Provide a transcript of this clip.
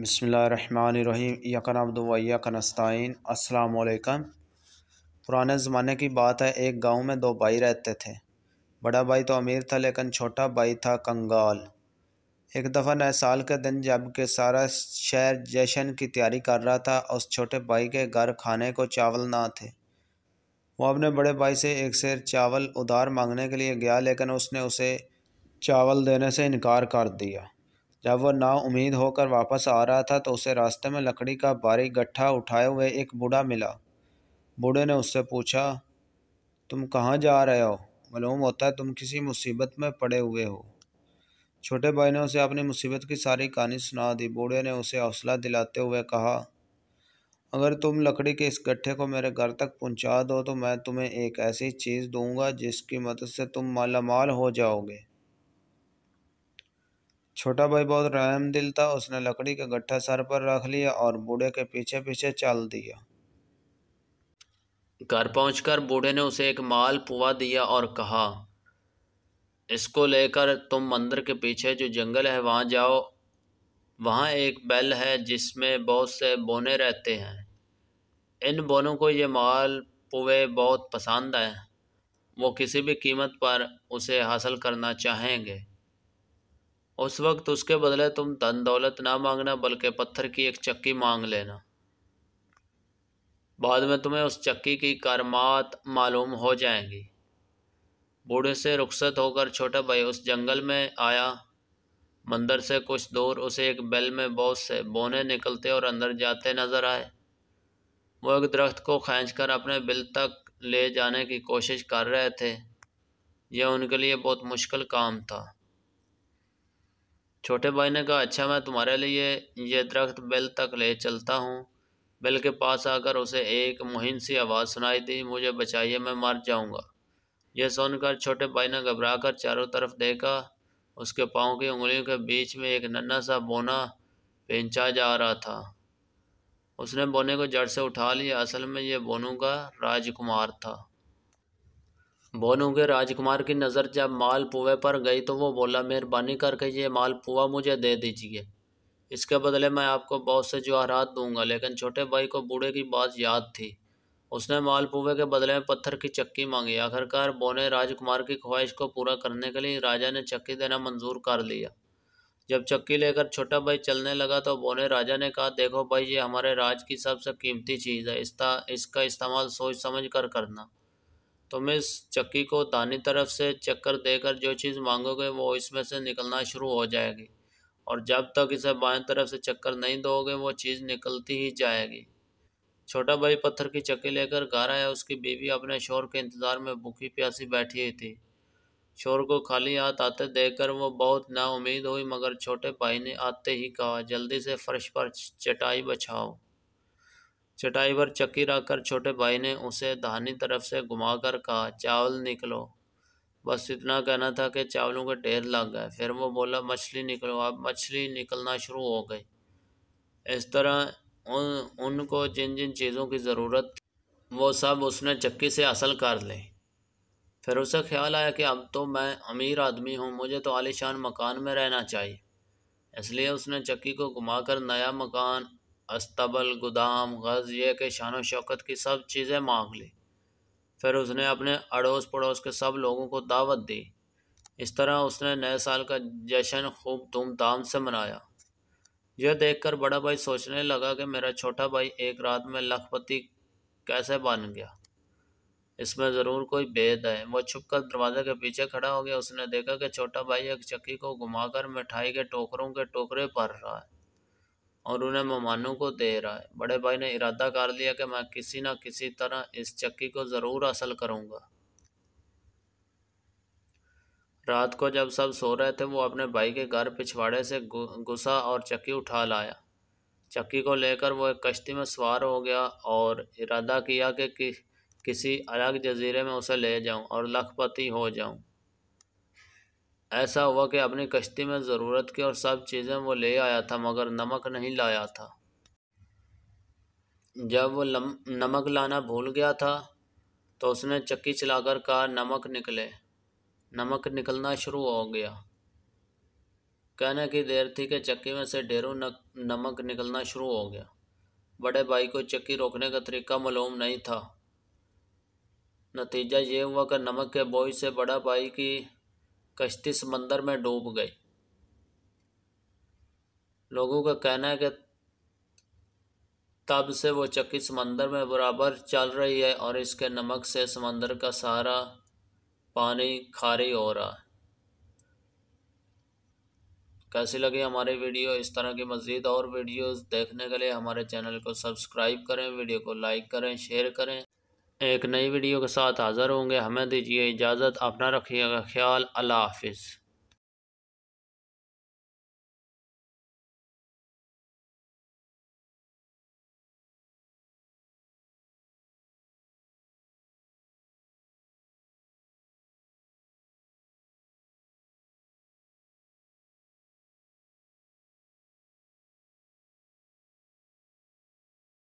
बसमीम यकनबदवैकनस्तान असलकम पुराने ज़माने की बात है एक गांव में दो भाई रहते थे बड़ा भाई तो अमीर था लेकिन छोटा भाई था कंगाल एक दफ़ा नए साल के दिन जब के सारा शहर जशन की तैयारी कर रहा था उस छोटे भाई के घर खाने को चावल ना थे वो अपने बड़े भाई से एक शेर चावल उधार मांगने के लिए गया लेकिन उसने उसे चावल देने से इनकार कर दिया जब वह ना उम्मीद होकर वापस आ रहा था तो उसे रास्ते में लकड़ी का बारीक गट्ठा उठाए हुए एक बूढ़ा मिला बूढ़े ने उससे पूछा तुम कहाँ जा रहे हो मालूम होता है तुम किसी मुसीबत में पड़े हुए हो छोटे भाई ने उसे अपनी मुसीबत की सारी कहानी सुना दी बूढ़े ने उसे हौसला दिलाते हुए कहा अगर तुम लकड़ी के इस गट्ठे को मेरे घर तक पहुँचा दो तो मैं तुम्हें एक ऐसी चीज़ दूँगा जिसकी मदद से तुम मालामाल हो जाओगे छोटा भाई बहुत दिल था उसने लकड़ी का गट्ठा सर पर रख लिया और बूढ़े के पीछे पीछे चल दिया घर पहुंचकर बूढ़े ने उसे एक माल पुआ दिया और कहा इसको लेकर तुम मंदिर के पीछे जो जंगल है वहाँ जाओ वहाँ एक बैल है जिसमें बहुत से बोने रहते हैं इन बोनों को ये माल पुए बहुत पसंद है वो किसी भी कीमत पर उसे हासिल करना चाहेंगे उस वक्त उसके बदले तुम धन दौलत ना मांगना बल्कि पत्थर की एक चक्की मांग लेना बाद में तुम्हें उस चक्की की कारमात मालूम हो जाएंगी बूढ़े से रुखसत होकर छोटा भाई उस जंगल में आया मंदिर से कुछ दूर उसे एक बैल में बहुत से बोने निकलते और अंदर जाते नजर आए वो एक दरख्त को खींच कर अपने बिल तक ले जाने की कोशिश कर रहे थे यह उनके लिए बहुत मुश्किल काम था छोटे भाई ने कहा अच्छा मैं तुम्हारे लिए यह दरख्त बेल तक ले चलता हूँ बेल के पास आकर उसे एक मुहिम सी आवाज़ सुनाई दी मुझे बचाइए मैं मर जाऊँगा यह सुनकर छोटे भाई ने घबरा कर चारों तरफ देखा उसके पाँव की उंगलियों के बीच में एक नन्ना सा बोना पेंचा जा रहा था उसने बोने को जड़ से उठा लिया असल में यह बोनू का राजकुमार था बोनू के राजकुमार की नज़र जब मालपुए पर गई तो वो बोला मेहरबानी करके ये मालपुआ मुझे दे दीजिए इसके बदले मैं आपको बहुत से जवाहरात दूंगा लेकिन छोटे भाई को बूढ़े की बात याद थी उसने मालपुए के बदले में पत्थर की चक्की मांगी आखिरकार बोने राजकुमार की ख्वाहिश को पूरा करने के लिए राजा ने चक्की देना मंजूर कर लिया जब चक्की लेकर छोटा भाई चलने लगा तो बोने राजा ने कहा देखो भाई ये हमारे राज की सबसे कीमती चीज़ है इसका इसका इस्तेमाल सोच समझ कर करना तुम इस चक्की को दानी तरफ से चक्कर देकर जो चीज़ मांगोगे वो इसमें से निकलना शुरू हो जाएगी और जब तक इसे बाएं तरफ से चक्कर नहीं दोगे वो चीज़ निकलती ही जाएगी छोटा भाई पत्थर की चक्की लेकर घर आया उसकी बीवी अपने शोर के इंतज़ार में भूखी प्यासी बैठी हुई थी शोर को खाली हाथ आते देखकर वो बहुत नाउमीद हुई मगर छोटे भाई ने आते ही कहा जल्दी से फर्श पर चटाई बछाओ चटाई पर चक्की रखकर छोटे भाई ने उसे दाहिनी तरफ से घुमाकर कहा चावल निकलो बस इतना कहना था कि चावलों के ढेर लग गए फिर वो बोला मछली निकलो अब मछली निकलना शुरू हो गई इस तरह उन उनको जिन जिन चीज़ों की ज़रूरत वो सब उसने चक्की से हासिल कर ले फिर उसे ख्याल आया कि अब तो मैं अमीर आदमी हूँ मुझे तो आलिशान मकान में रहना चाहिए इसलिए उसने चक्की को घुमाकर नया मकान अस्तबल गोदाम गज़ ये कि शान शौकत की सब चीज़ें मांग ली फिर उसने अपने अड़ोस पड़ोस के सब लोगों को दावत दी इस तरह उसने नए साल का जश्न खूब धूमधाम से मनाया यह देखकर बड़ा भाई सोचने लगा कि मेरा छोटा भाई एक रात में लखपति कैसे बन गया इसमें ज़रूर कोई भेद है छुप छुपकर दरवाजे के पीछे खड़ा हो गया उसने देखा कि छोटा भाई एक चक्की को घुमाकर मिठाई के टोकरों के टोकरे भर रहा है और उन्हें मेहमानों को दे रहा है बड़े भाई ने इरादा कर लिया कि मैं किसी न किसी तरह इस चक्की को ज़रूर हासिल करूँगा रात को जब सब सो रहे थे वो अपने भाई के घर पिछवाड़े से घुसा और चक्की उठा लाया चक्की को लेकर वो एक कश्ती में सवार हो गया और इरादा किया कि, कि किसी अलग जजीरे में उसे ले जाऊं और लखपति हो जाऊं ऐसा हुआ कि अपनी कश्ती में ज़रूरत की और सब चीज़ें वो ले आया था मगर नमक नहीं लाया था जब वो नमक लाना भूल गया था तो उसने चक्की चलाकर कहा नमक निकले नमक निकलना शुरू हो गया कहने की देर थी कि चक्की में से ढेरों नमक निकलना शुरू हो गया बड़े भाई को चक्की रोकने का तरीका मालूम नहीं था नतीजा ये हुआ कि नमक के बोझ से बड़ा भाई की कश्ती समंदर में डूब गई लोगों का कहना है कि तब से वो चक्की समंदर में बराबर चल रही है और इसके नमक से समंदर का सारा पानी खारी हो रहा है कैसी लगी हमारी वीडियो इस तरह की मज़ीद और वीडियोस देखने के लिए हमारे चैनल को सब्सक्राइब करें वीडियो को लाइक करें शेयर करें एक नई वीडियो के साथ हाज़िर होंगे हमें दीजिए इजाज़त अपना रखिएगा ख्याल अल्लाह हाफिज़